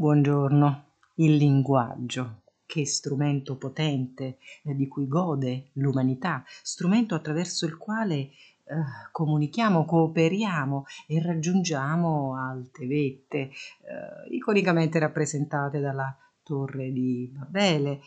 Buongiorno. Il linguaggio. Che strumento potente eh, di cui gode l'umanità, strumento attraverso il quale eh, comunichiamo, cooperiamo e raggiungiamo alte vette, eh, iconicamente rappresentate dalla torre di Babele,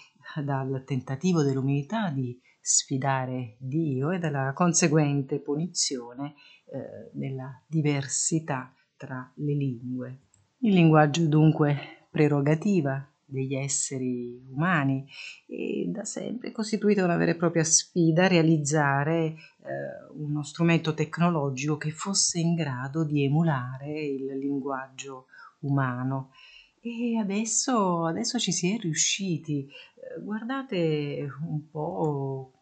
dal tentativo dell'umanità di sfidare Dio e dalla conseguente punizione eh, della diversità tra le lingue. Il linguaggio dunque prerogativa degli esseri umani e da sempre costituita una vera e propria sfida realizzare eh, uno strumento tecnologico che fosse in grado di emulare il linguaggio umano. E adesso, adesso ci si è riusciti. Eh, guardate un po'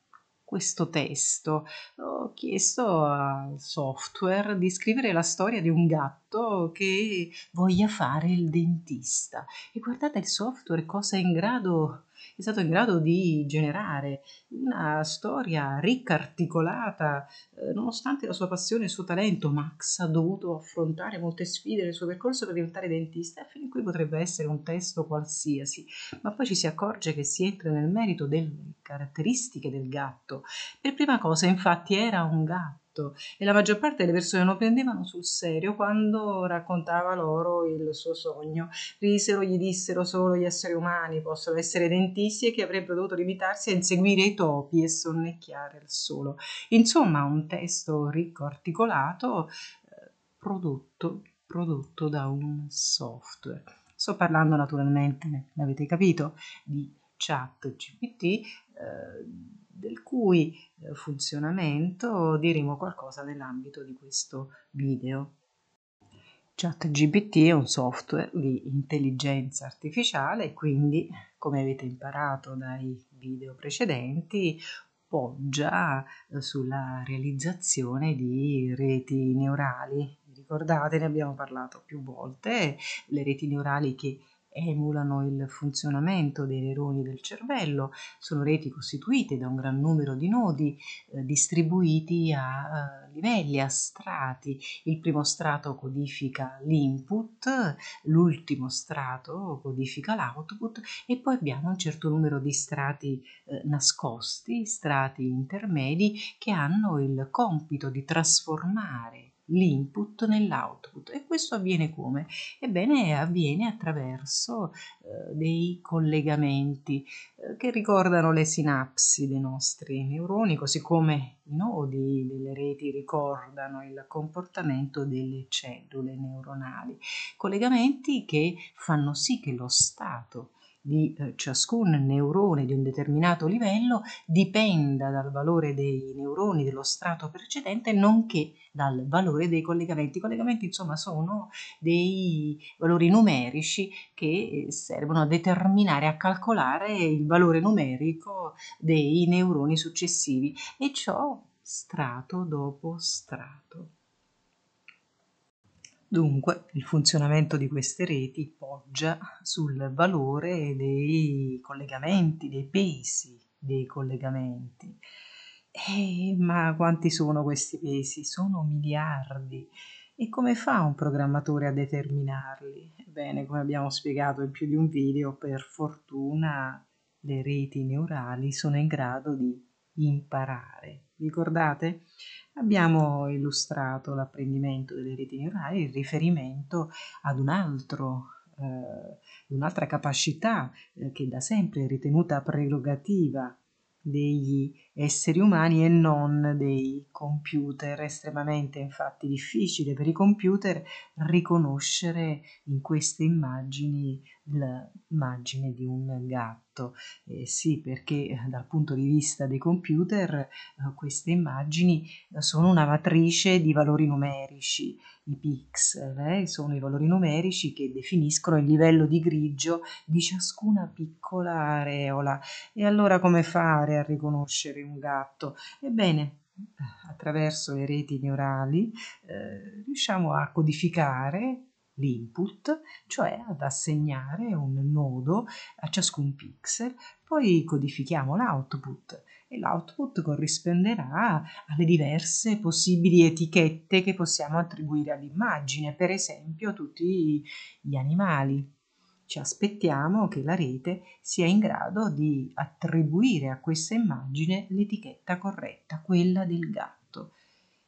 questo testo. Ho chiesto al software di scrivere la storia di un gatto che voglia fare il dentista e guardate il software cosa è in grado è stato in grado di generare una storia ricca, articolata, eh, nonostante la sua passione e il suo talento, Max ha dovuto affrontare molte sfide nel suo percorso per diventare dentista, fin qui potrebbe essere un testo qualsiasi, ma poi ci si accorge che si entra nel merito delle caratteristiche del gatto. Per prima cosa infatti era un gatto fatto e la maggior parte delle persone lo prendevano sul serio quando raccontava loro il suo sogno. Risero, gli dissero solo gli esseri umani possono essere dentisti e che avrebbero dovuto limitarsi a inseguire i topi e sonnecchiare al solo. Insomma, un testo ricco, articolato, eh, prodotto, prodotto da un software. Sto parlando naturalmente, l'avete capito, di chat GPT del cui eh, funzionamento diremo qualcosa nell'ambito di questo video. ChatGPT è un software di intelligenza artificiale e quindi, come avete imparato dai video precedenti, poggia eh, sulla realizzazione di reti neurali. Ricordate, ne abbiamo parlato più volte, le reti neurali che emulano il funzionamento dei neuroni del cervello, sono reti costituite da un gran numero di nodi eh, distribuiti a eh, livelli, a strati. Il primo strato codifica l'input, l'ultimo strato codifica l'output e poi abbiamo un certo numero di strati eh, nascosti, strati intermedi che hanno il compito di trasformare l'input nell'output e questo avviene come? Ebbene avviene attraverso eh, dei collegamenti eh, che ricordano le sinapsi dei nostri neuroni così come i nodi delle reti ricordano il comportamento delle cellule neuronali collegamenti che fanno sì che lo stato di eh, ciascun neurone di un determinato livello dipenda dal valore dei neuroni dello strato precedente nonché dal valore dei collegamenti. I collegamenti insomma sono dei valori numerici che eh, servono a determinare, a calcolare il valore numerico dei neuroni successivi e ciò strato dopo strato. Dunque, il funzionamento di queste reti poggia sul valore dei collegamenti, dei pesi dei collegamenti. E, eh, ma quanti sono questi pesi? Sono miliardi. E come fa un programmatore a determinarli? Ebbene, come abbiamo spiegato in più di un video, per fortuna le reti neurali sono in grado di imparare ricordate? Abbiamo illustrato l'apprendimento delle reti neurali in riferimento ad un altro eh, un'altra capacità eh, che da sempre è ritenuta prerogativa degli esseri umani e non dei computer. È estremamente infatti difficile per i computer riconoscere in queste immagini l'immagine di un gatto. Eh, sì, perché eh, dal punto di vista dei computer eh, queste immagini eh, sono una matrice di valori numerici. I pixel eh, sono i valori numerici che definiscono il livello di grigio di ciascuna piccola areola. E allora come fare a riconoscere un gatto? Ebbene, attraverso le reti neurali eh, riusciamo a codificare l'input, cioè ad assegnare un nodo a ciascun pixel, poi codifichiamo l'output e l'output corrisponderà alle diverse possibili etichette che possiamo attribuire all'immagine, per esempio tutti gli animali ci aspettiamo che la rete sia in grado di attribuire a questa immagine l'etichetta corretta, quella del gatto.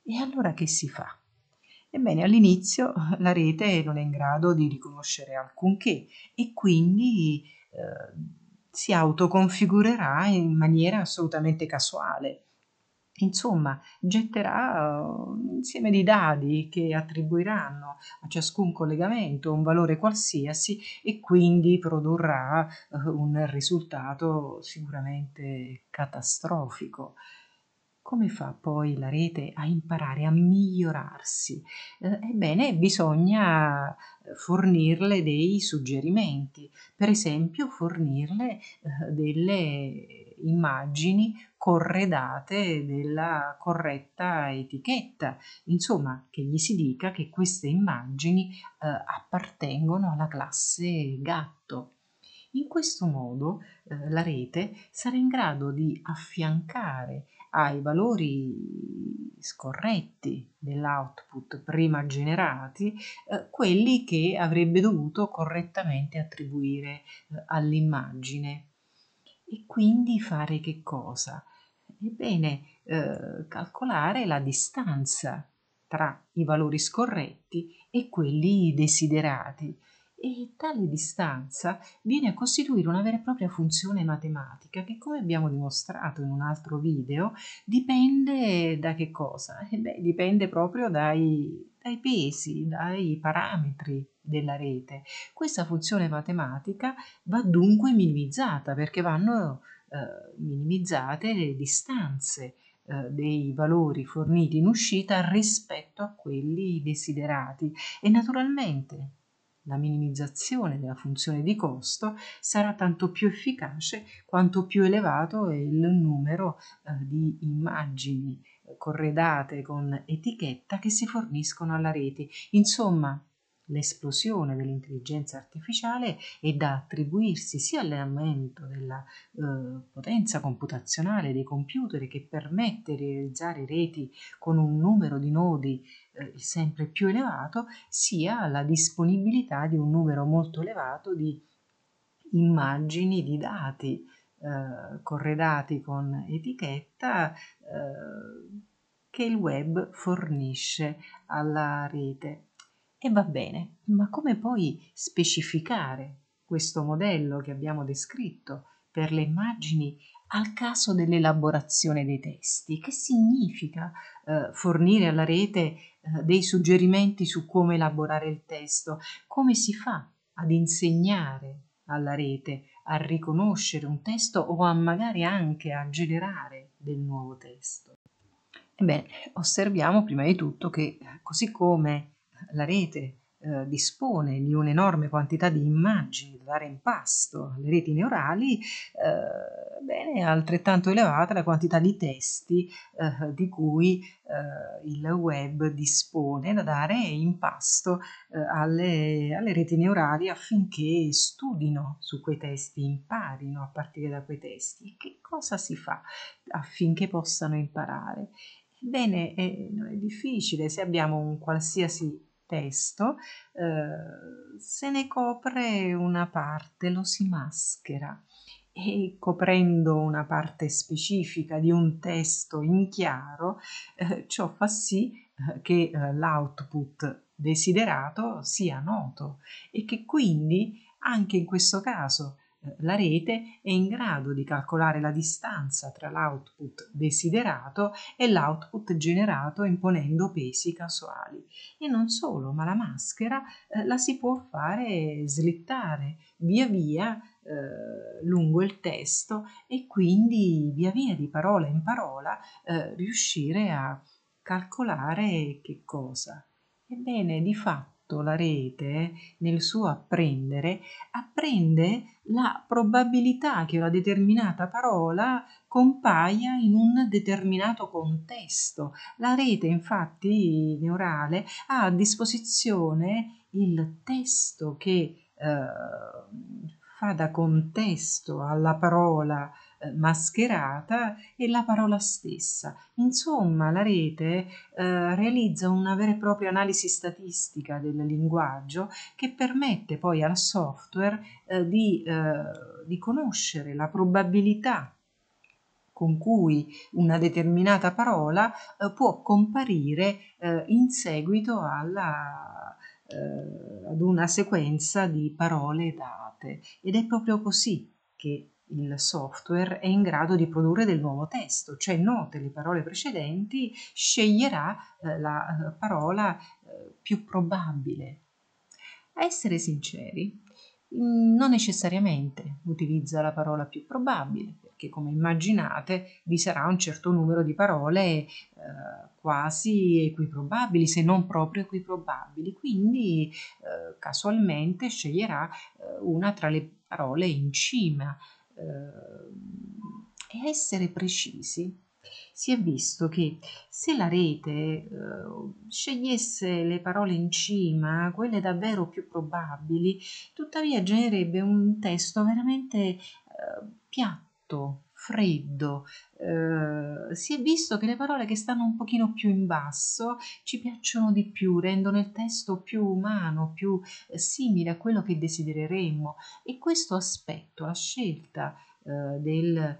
E allora che si fa? Ebbene, all'inizio la rete non è in grado di riconoscere alcunché e quindi eh, si autoconfigurerà in maniera assolutamente casuale. Insomma, getterà eh, un insieme di dadi che attribuiranno a ciascun collegamento un valore qualsiasi e quindi produrrà eh, un risultato sicuramente catastrofico come fa poi la rete a imparare a migliorarsi? Eh, ebbene, bisogna eh, fornirle dei suggerimenti, per esempio fornirle eh, delle immagini corredate della corretta etichetta, insomma che gli si dica che queste immagini eh, appartengono alla classe gatto. In questo modo eh, la rete sarà in grado di affiancare ai valori scorretti dell'output prima generati eh, quelli che avrebbe dovuto correttamente attribuire eh, all'immagine. E quindi fare che cosa? Ebbene, eh, calcolare la distanza tra i valori scorretti e quelli desiderati, e tale distanza viene a costituire una vera e propria funzione matematica che come abbiamo dimostrato in un altro video dipende da che cosa? Eh beh, dipende proprio dai, dai pesi, dai parametri della rete. Questa funzione matematica va dunque minimizzata perché vanno eh, minimizzate le distanze eh, dei valori forniti in uscita rispetto a quelli desiderati e naturalmente la minimizzazione della funzione di costo sarà tanto più efficace quanto più elevato è il numero eh, di immagini eh, corredate con etichetta che si forniscono alla rete. Insomma, l'esplosione dell'intelligenza artificiale è da attribuirsi sia all'aumento della eh, potenza computazionale dei computer che permette di realizzare reti con un numero di nodi eh, sempre più elevato, sia alla disponibilità di un numero molto elevato di immagini, di dati eh, corredati con etichetta eh, che il web fornisce alla rete. E va bene, ma come poi specificare questo modello che abbiamo descritto per le immagini al caso dell'elaborazione dei testi? Che significa eh, fornire alla rete eh, dei suggerimenti su come elaborare il testo? Come si fa ad insegnare alla rete a riconoscere un testo o a magari anche a generare del nuovo testo? Ebbene, osserviamo prima di tutto che così come la rete eh, dispone di un'enorme quantità di immagini da dare in pasto alle reti neurali, eh, bene, è altrettanto elevata la quantità di testi eh, di cui eh, il web dispone da dare in pasto eh, alle, alle, reti neurali affinché studino su quei testi, imparino a partire da quei testi. Che cosa si fa affinché possano imparare? Bene, è, è difficile se abbiamo un qualsiasi testo, eh, se ne copre una parte, lo si maschera e coprendo una parte specifica di un testo in chiaro, eh, ciò fa sì eh, che eh, l'output desiderato sia noto e che quindi anche in questo caso la rete è in grado di calcolare la distanza tra l'output desiderato e l'output generato imponendo pesi casuali. E non solo, ma la maschera eh, la si può fare slittare via via eh, lungo il testo e quindi via via di parola in parola eh, riuscire a calcolare che cosa. Ebbene, di fatto sotto la rete, nel suo apprendere, apprende la probabilità che una determinata parola compaia in un determinato contesto. La rete infatti neurale ha a disposizione il testo che eh, fa da contesto alla parola mascherata e la parola stessa. Insomma, la rete eh, realizza una vera e propria analisi statistica del linguaggio che permette poi al software eh, di, eh, di conoscere la probabilità con cui una determinata parola eh, può comparire eh, in seguito alla, eh, ad una sequenza di parole date. Ed è proprio così che il software è in grado di produrre del nuovo testo, cioè note le parole precedenti, sceglierà eh, la eh, parola eh, più probabile. A essere sinceri, mm, non necessariamente utilizza la parola più probabile, perché come immaginate vi sarà un certo numero di parole eh, quasi equiprobabili, se non proprio equiprobabili, quindi eh, casualmente sceglierà eh, una tra le parole in cima Ehm, e essere precisi, si è visto che se la rete eh, scegliesse le parole in cima, quelle davvero più probabili, tuttavia genererebbe un testo veramente eh, piatto, freddo. Eh, si è visto che le parole che stanno un pochino più in basso ci piacciono di più, rendono il testo più umano, più eh, simile a quello che desidereremmo e questo aspetto, la scelta eh, del, eh,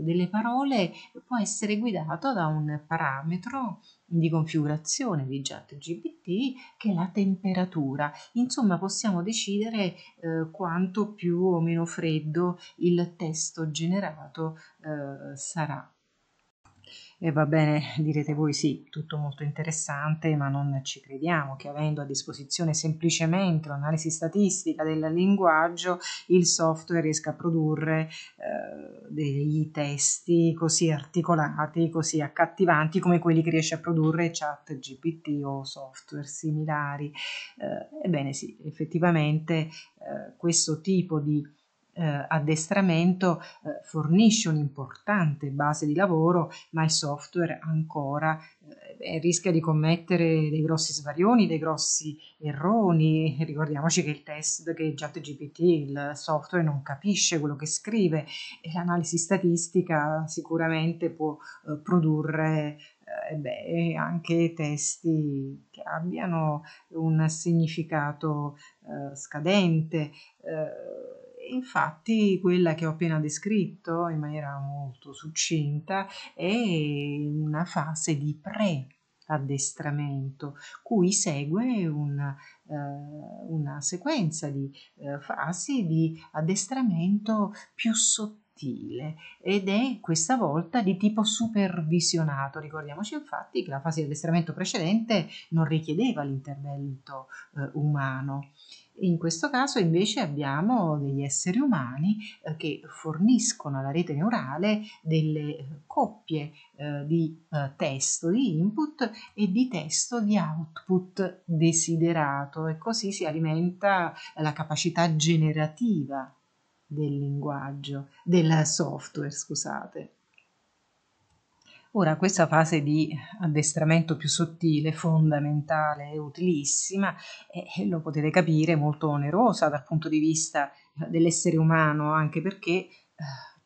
delle parole può essere guidato da un parametro di configurazione di ChatGPT che la temperatura. Insomma, possiamo decidere eh, quanto più o meno freddo il testo generato eh, sarà. E va bene, direte voi sì, tutto molto interessante, ma non ci crediamo che avendo a disposizione semplicemente l'analisi statistica del linguaggio, il software riesca a produrre eh, dei testi così articolati, così accattivanti come quelli che riesce a produrre chat GPT o software similari. Eh, ebbene sì, effettivamente eh, questo tipo di eh, addestramento eh, fornisce un'importante base di lavoro, ma il software ancora eh, eh rischia di commettere dei grossi svarioni, dei grossi erroni. Ricordiamoci che il test che ChatGPT, il software non capisce quello che scrive e l'analisi statistica sicuramente può eh, produrre eh, beh, anche testi che abbiano un significato scadente Infatti quella che ho appena descritto in maniera molto succinta è una fase di pre addestramento, cui segue una, eh, una sequenza di eh, fasi di addestramento più sottile mattile ed è questa volta di tipo supervisionato. Ricordiamoci infatti che la fase di addestramento precedente non richiedeva l'intervento eh, umano. In questo caso invece abbiamo degli esseri umani eh, che forniscono alla rete neurale delle eh, coppie eh, di testo di input e di testo di output desiderato e così si alimenta la capacità generativa del linguaggio, del software, scusate. Ora, questa fase di addestramento più sottile, fondamentale e utilissima, è, eh, eh, lo potete capire, molto onerosa dal punto di vista dell'essere umano, anche perché eh,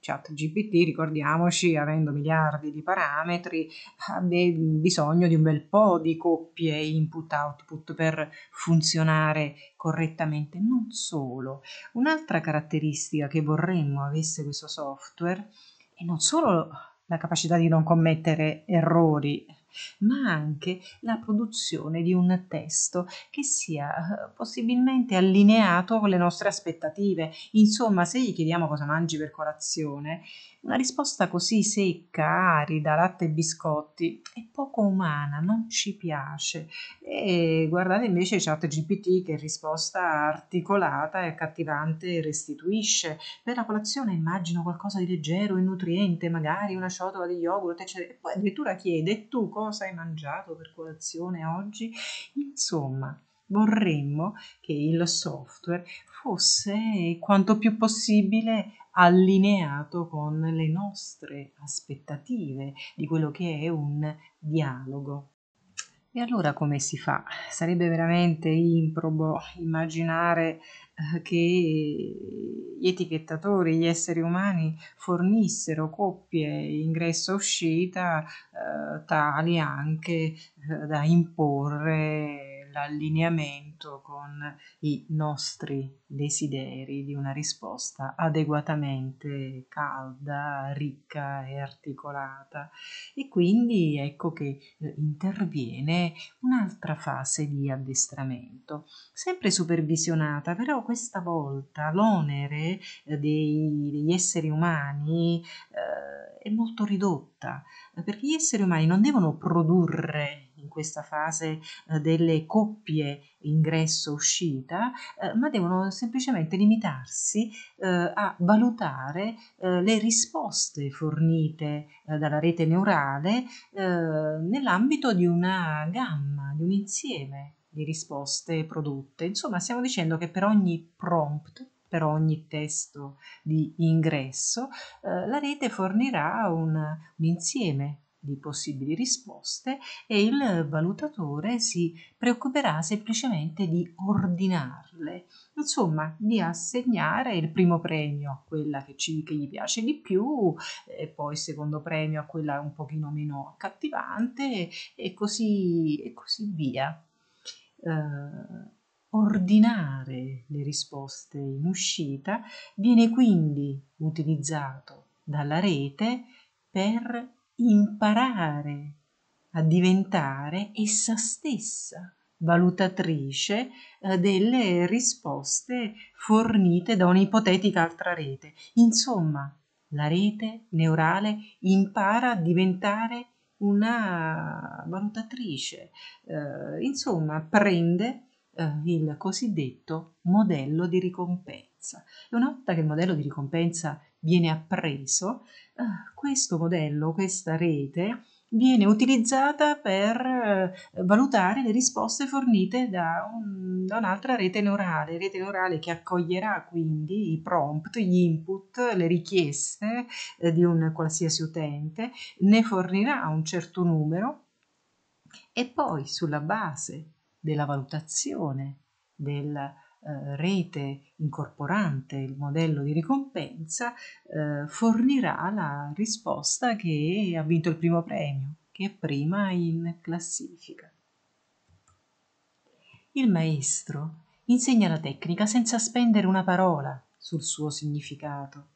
ChatGPT, ricordiamoci, avendo miliardi di parametri, ha bisogno di un bel po' di coppie input-output per funzionare correttamente. Non solo, un'altra caratteristica che vorremmo avesse questo software è non solo la capacità di non commettere errori, ma anche la produzione di un testo che sia eh, possibilmente allineato con le nostre aspettative. Insomma, se gli chiediamo cosa mangi per colazione, una risposta così secca, arida, latte e biscotti è poco umana, non ci piace. E guardate invece ChatGPT che risposta articolata e accattivante restituisce. Per la colazione immagino qualcosa di leggero e nutriente, magari una ciotola di yogurt, eccetera. E poi addirittura chiede tu cosa hai mangiato per colazione oggi? Insomma, vorremmo che il software fosse quanto più possibile allineato con le nostre aspettative di quello che è un dialogo. E allora come si fa? Sarebbe veramente improbo immaginare eh, che gli etichettatori, gli esseri umani fornissero coppie ingresso-uscita eh, tali anche eh, da imporre l'allineamento con i nostri desideri di una risposta adeguatamente calda, ricca e articolata. E quindi ecco che eh, interviene un'altra fase di addestramento, sempre supervisionata, però questa volta l'onere eh, dei, degli esseri umani eh, è molto ridotta, eh, perché gli esseri umani non devono produrre in questa fase eh, delle coppie ingresso-uscita, eh, ma devono semplicemente limitarsi eh, a valutare le risposte fornite dalla rete neurale nell'ambito di una gamma, di un insieme di risposte prodotte. Insomma, stiamo dicendo che per ogni prompt, per ogni testo di ingresso, eh, la rete fornirà un, un insieme di possibili risposte e il valutatore si preoccuperà semplicemente di ordinarle, insomma di assegnare il primo premio a quella che, ci, che gli piace di più e poi il secondo premio a quella un pochino meno accattivante e, così, e così, via. Eh, ordinare le risposte in uscita viene quindi utilizzato dalla rete per imparare a diventare essa stessa valutatrice eh, delle risposte fornite da un'ipotetica altra rete. Insomma, la rete neurale impara a diventare una valutatrice, eh, insomma, prende eh, il cosiddetto modello di ricompensa. E una volta che il modello di ricompensa viene appreso, eh, questo modello, questa rete viene utilizzata per eh, valutare le risposte fornite da, un, da, un'altra rete neurale, rete neurale che accoglierà quindi i prompt, gli input, le richieste eh, di un qualsiasi utente, ne fornirà un certo numero e poi sulla base della valutazione del eh, rete incorporante il modello di ricompensa eh, fornirà la risposta che ha vinto il primo premio, che è prima in classifica. Il maestro insegna la tecnica senza spendere una parola sul suo significato.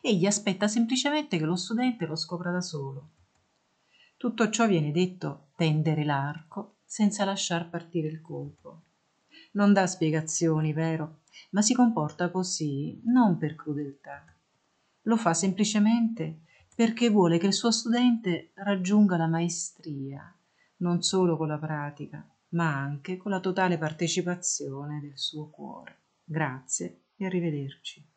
Egli aspetta semplicemente che lo studente lo scopra da solo. Tutto ciò viene detto tendere l'arco senza lasciar partire il colpo non dà spiegazioni vero ma si comporta così non per crudeltà lo fa semplicemente perché vuole che il suo studente raggiunga la maestria non solo con la pratica ma anche con la totale partecipazione del suo cuore grazie e arrivederci